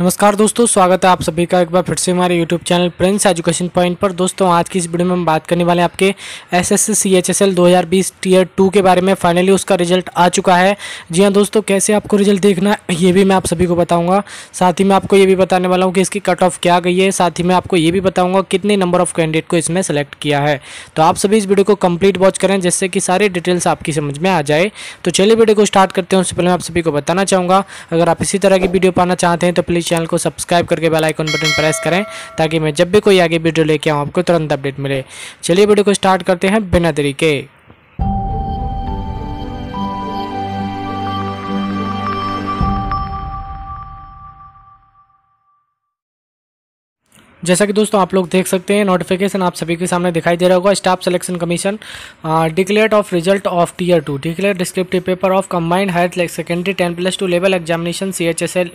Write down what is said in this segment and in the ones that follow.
नमस्कार दोस्तों स्वागत है आप सभी का एक बार फिर से हमारे YouTube channel prince education point पर दोस्तों आज की इस वीडियो में हम बात करने वाले हैं आपके S S C H S L दो हज़ार बीस टीयर टू के बारे में फाइनली उसका रिजल्ट आ चुका है जी हाँ दोस्तों कैसे आपको रिजल्ट देखना ये भी मैं आप सभी को बताऊँगा साथ ही मैं आपको ये भी बताने वाला हूँ कि इसकी कट ऑफ क्या गई है साथ ही मैं आपको ये भी बताऊँगा कितने नंबर ऑफ कैंडिडेट को इसमें सेलेक्ट किया है तो आप सभी इस वीडियो को कम्प्लीट वॉच करें जिससे कि सारी डिटेल्स आपकी समझ में आ जाए तो चलिए वीडियो को स्टार्ट करते हैं उससे पहले मैं आप सभी को बताना चाहूँगा अगर आप इसी तरह की वीडियो पाना चाहते हैं तो प्लीज़ प्लीज़ चैनल को सब्सक्राइब करके बेल आइकन बटन प्रेस करें ताकि मैं जब भी कोई आगे वीडियो लेके आऊँ आपको तुरंत अपडेट मिले चलिए वीडियो को स्टार्ट करते हैं बिना तरीके जैसा कि दोस्तों आप लोग देख सकते हैं नोटिफिकेशन आप सभी के सामने दिखाई दे रहा होगा staff selection commission declare of result of tier two declare descriptive paper of combined higher secondary ten plus two level examination C H S L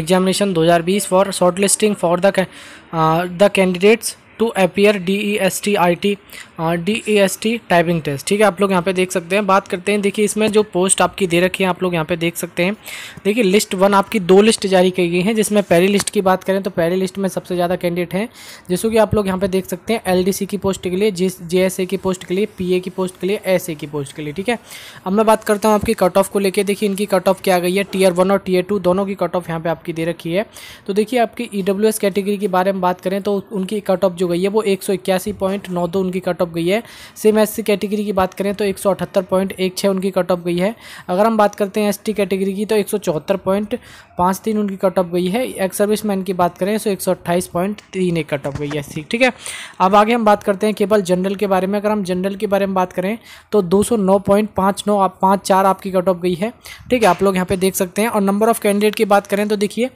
examination दो हज़ार बीस for short listing for the candidates to appear D E S T I T D E S T typing test ठीक है आप लोग यहाँ पे देख सकते हैं बात करते हैं देखिए इसमें जो पोस्ट आपकी दे रखी है आप लोग यहाँ पे देख सकते हैं देखिए लिस्ट वन आपकी दो लिस्ट जारी की गई है जिसमें पहली लिस्ट की बात करें तो पहली लिस्ट में सबसे ज़्यादा कैंडिडेट हैं जिसको कि आप लोग यहाँ पे देख सकते हैं एल डी सी की पोस्ट के लिए जिस जे एस ए की पोस्ट के लिए पी ए की पोस्ट के लिए एस ए की पोस्ट के लिए ठीक है अब मैं बात करता हूँ आपकी कट ऑफ को लेकर देखिए इनकी कट ऑफ क्या गई है टीयर वन और टीयर टू दोनों की कट ऑफ यहाँ पे आपकी दे रखी है तो देखिए आपकी ई डब्ल्यू एस कैटेगरी के बारे में बात करें तो उनकी कट ऑफ जो गई है वो एक दो उनकी कट ऑफ गई है सेम एस कैटेगरी की बात करें तो एक उनकी कट ऑफ गई है अगर हम बात करते हैं एस टी कैटेगरी की तो एक सौ चौहत्तर पॉइंट तीन उनकी कट ऑफ गई है एक्स सर्विस मैन की बात करें तो एक कट ऑफ गई है ठीक है अब आगे हम बात करते हैं केवल जनरल के बारे में अगर हम जनरल के बारे में बात करें तो दो सौ नौ पॉइंट पाँच नौ आप पाँच चार आपकी कट ऑफ गई है ठीक है आप लोग यहाँ पे देख सकते हैं और नंबर ऑफ़ कैंडिडेट की बात करें तो देखिए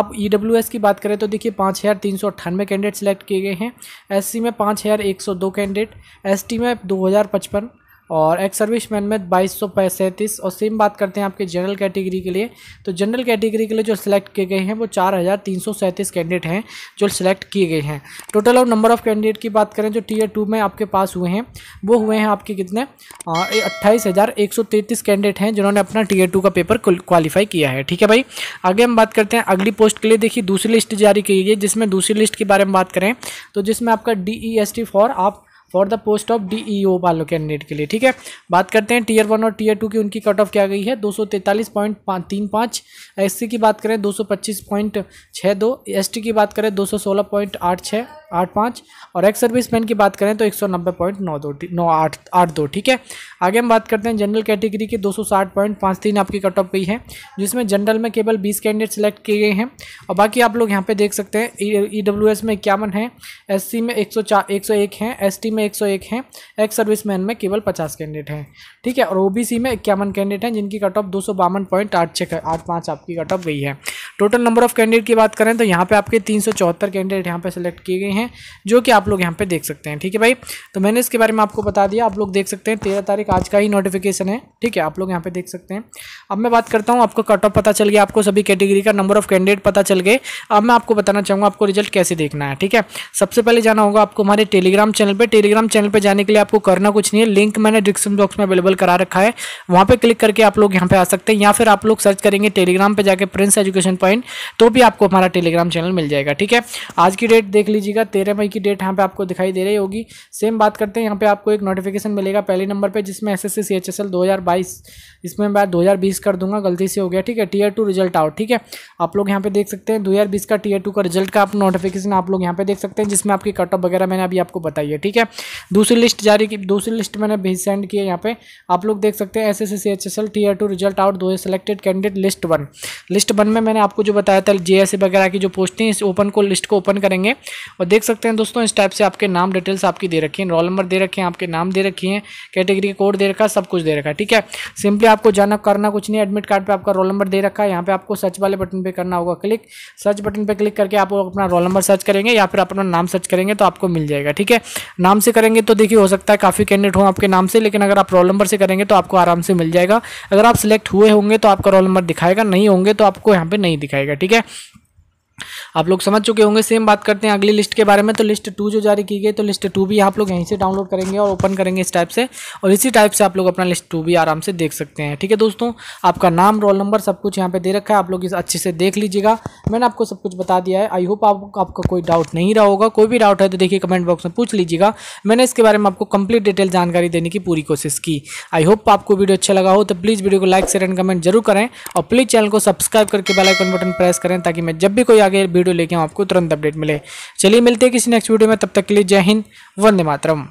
आप ई e की बात करें तो देखिए पाँच हज़ार तीन सौ अट्ठानवे कैंडिडेट सेलेक्ट किए गए हैं एससी में पाँच हज़ार एक सौ दो कैंडिडेट एसटी में दो हज़ार पचपन और एक्स सर्विस मैन में बाईस सौ पैंतीस और सेम बात करते हैं आपके जनरल कैटेगरी के लिए तो जनरल कैटेगरी के लिए जो सिलेक्ट किए गए हैं वो चार हज़ार तीन सौ सैंतीस कैंडिडेट हैं जो सिलेक्ट किए गए हैं टोटल और नंबर ऑफ़ कैंडिडेट की बात करें जो टीयर टू में आपके पास हुए हैं वो हुए हैं आपके कितने अट्ठाईस हज़ार एक सौ तैंतीस कैंडिडेट हैं जिन्होंने अपना टीयर टू का पेपर क्वालिफाई किया है ठीक है भाई आगे हम बात करते हैं अगली पोस्ट के लिए देखिए दूसरी लिस्ट जारी की गई है जिसमें दूसरी लिस्ट के बारे में बात करें तो जिसमें आपका D E S T for आप for the post of D E O वालों कैंडिडेट के लिए ठीक है बात करते हैं टीयर वन और टीयर टू की उनकी कट ऑफ क्या गई है दो सौ तैंतालीस पॉइंट पाँच तीन पाँच एस सी की बात करें दो सौ पच्चीस पॉइंट छः दो एस टी की बात करें दो सौ सोलह पॉइंट आठ छः आठ पाँच और एक्स सर्विस मैन की बात करें तो एक सौ नब्बे पॉइंट नौ दो नौ आठ आठ दो ठीक है आगे हम बात करते हैं जनरल कैटेगरी की दो सौ साठ पॉइंट पाँच तीन आपकी कट ऑफ गई है जिसमें जनरल में केवल बीस कैंडिडेट सेलेक्ट किए गए हैं और बाकी आप लोग यहाँ पे देख सकते हैं ई डब्ल्यू एस में इक्यावन है एस सी में एक सौ चार एक सौ एक हैं एस टी में 101 हैं एक्स सर्विस मैन में केवल 50 कैंडिडेट हैं ठीक है और ओबीसी में इक्यावन कैंडिडेट हैं जिनकी कट ऑफ दो सौ बावन पॉइंट आठ छः आठ पाँच आपकी कट ऑफ गई है टोटल नंबर ऑफ कैंडिडेट की बात करें तो यहाँ पे आपके तीन सौ चौहत्तर कैंडिडेट यहाँ पे सेलेक्ट किए गए हैं जो कि आप लोग यहाँ पे देख सकते हैं ठीक है भाई तो मैंने इसके बारे में आपको बता दिया आप लोग देख सकते हैं तेरह तारीख आज का ही नोटिफिकेशन है ठीक है आप लोग यहाँ पे देख सकते हैं अब मैं बात करता हूँ आपको कट ऑफ पता चल गया आपको सभी कैटेगरी का नंबर ऑफ कैंडिडेट पता चल गए अब मैं आपको बताना चाहूँगा आपको रिजल्ट कैसे देखना है ठीक है सबसे पहले जाना होगा आपको हमारे टेलीग्राम चैनल पर टेलीग्राम चैनल पर जाने के लिए आपको करना कुछ नहीं है लिंक मैंने डिस्क्रिप्शन बॉक्स में अवेलेबल करा रखा है वहाँ पर क्लिक करके आप लोग यहाँ पर आ सकते हैं या फिर आप लोग सर्च करेंगे टेलीग्राम पर जाकर प्रिंस एजुकेशन पॉइंट तो भी आपको हमारा टेलीग्राम चैनल मिल जाएगा ठीक है आज की डेट देख लीजिएगा तेरह मई की डेट यहाँ पर आपको दिखाई दे रही होगी सेम बात करते हैं यहाँ पर आपको एक नोटिफिकेशन मिलेगा पहले नंबर पर जिसमें एस एस सी इसमें मैं 2020 कर दूंगा गलती से हो गया ठीक है टीयर टू रिजल्ट आउट ठीक है आप लोग यहाँ पे देख सकते हैं 2020 का टीयर टू का रिजल्ट का आप नोटिफिकेशन आप लोग यहाँ पे देख सकते हैं जिसमें आपकी कट ऑफ वगैरह मैंने अभी आपको बताई है ठीक है दूसरी लिस्ट जारी की दूसरी लिस्ट मैंने भी सेंड की है यहाँ पे आप लोग देख सकते हैं S S C H S L tier two result out दो selected candidate list one list one में मैंने आपको जो बताया था जे वगैरह की जो पोस्टें इस ओपन को लिस्ट को ओपन करेंगे और देख सकते हैं दोस्तों इस टाइप से आपके नाम डिटेल्स आपकी दे रखी है रोल नंबर दे रखे हैं आपके नाम दे रखी है कैटेगरी कोड दे रखा है सब कुछ दे रखा है ठीक है सिंपली आपको जाना करना कुछ नहीं एडमिट कार्ड पर आपका रोल नंबर दे रखा है यहाँ पे आपको सर्च वाले बटन पर करना होगा क्लिक सर्च बटन पर क्लिक करके आप अपना रोल नंबर सर्च करेंगे या फिर अपना नाम सर्च करेंगे तो आपको मिल जाएगा ठीक है नाम से से करेंगे तो देखिए हो सकता है काफ़ी कैंडिडेट हों आपके नाम से लेकिन अगर आप रोल नंबर से करेंगे तो आपको आराम से मिल जाएगा अगर आप सिलेक्ट हुए होंगे तो आपका रोल नंबर दिखाएगा नहीं होंगे तो आपको यहाँ पर नहीं दिखाएगा ठीक है आप लोग समझ चुके होंगे सेम बात करते हैं अगली लिस्ट के बारे में तो लिस्ट टू जो जारी की गई तो लिस्ट टू भी आप लोग यहीं से डाउनलोड करेंगे और ओपन करेंगे इस टाइप से और इसी टाइप से आप लोग अपना लिस्ट टू भी आराम से देख सकते हैं ठीक है दोस्तों आपका नाम रोल नंबर सब कुछ यहाँ पे दे रखा है आप लोग इस अच्छे से देख लीजिएगा मैंने आपको सब कुछ बता दिया है आई होप आप, आपका कोई डाउट नहीं रहा होगा कोई भी डाउट है तो देखिए कमेंट बॉक्स में पूछ लीजिएगा मैंने इसके बारे में आपको कंप्लीट डिटेल जानकारी देने की पूरी कोशिश की आई होप आपको वीडियो अच्छा लगा हो तो प्लीज़ वीडियो को लाइक शेयर एंड कमेंट जरूर करें और प्लीज़ चैनल को सब्सक्राइब करके बेलाइकन बटन प्रेस करें ताकि मैं जब भी कोई आगे वीडियो लेके हम आपको तुरंत अपडेट मिले चलिए मिलते हैं किसी नेक्स्ट वीडियो में तब तक के लिए जय हिंद वंदे मातरम